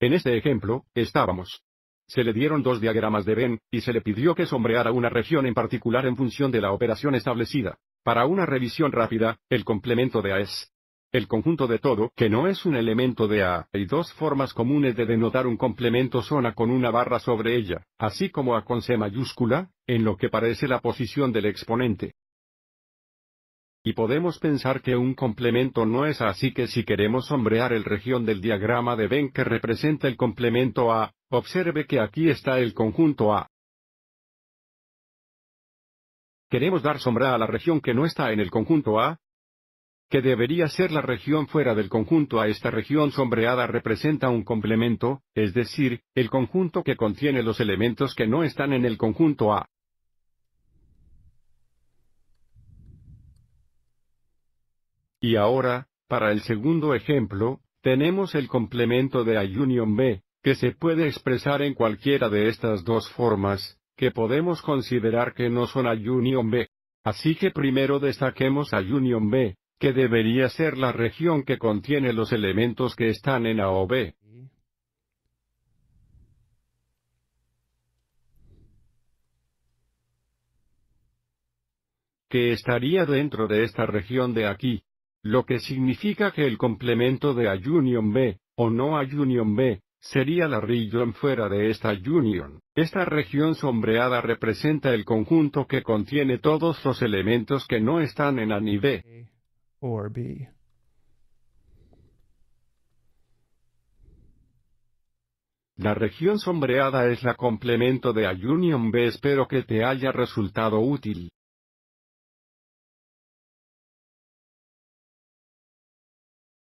En este ejemplo, estábamos. Se le dieron dos diagramas de Venn, y se le pidió que sombreara una región en particular en función de la operación establecida. Para una revisión rápida, el complemento de A es el conjunto de todo que no es un elemento de A. Hay dos formas comunes de denotar un complemento zona con una barra sobre ella, así como A con C mayúscula, en lo que parece la posición del exponente y podemos pensar que un complemento no es así que si queremos sombrear el región del diagrama de Venn que representa el complemento A, observe que aquí está el conjunto A. ¿Queremos dar sombra a la región que no está en el conjunto A? Que debería ser la región fuera del conjunto A. Esta región sombreada representa un complemento, es decir, el conjunto que contiene los elementos que no están en el conjunto A. Y ahora, para el segundo ejemplo, tenemos el complemento de I union B, que se puede expresar en cualquiera de estas dos formas, que podemos considerar que no son A union B. Así que primero destaquemos A union B, que debería ser la región que contiene los elementos que están en A o B. que estaría dentro de esta región de aquí lo que significa que el complemento de a union B, o no a union B, sería la región fuera de esta union. Esta región sombreada representa el conjunto que contiene todos los elementos que no están en A ni B. B. La región sombreada es la complemento de A union B. Espero que te haya resultado útil.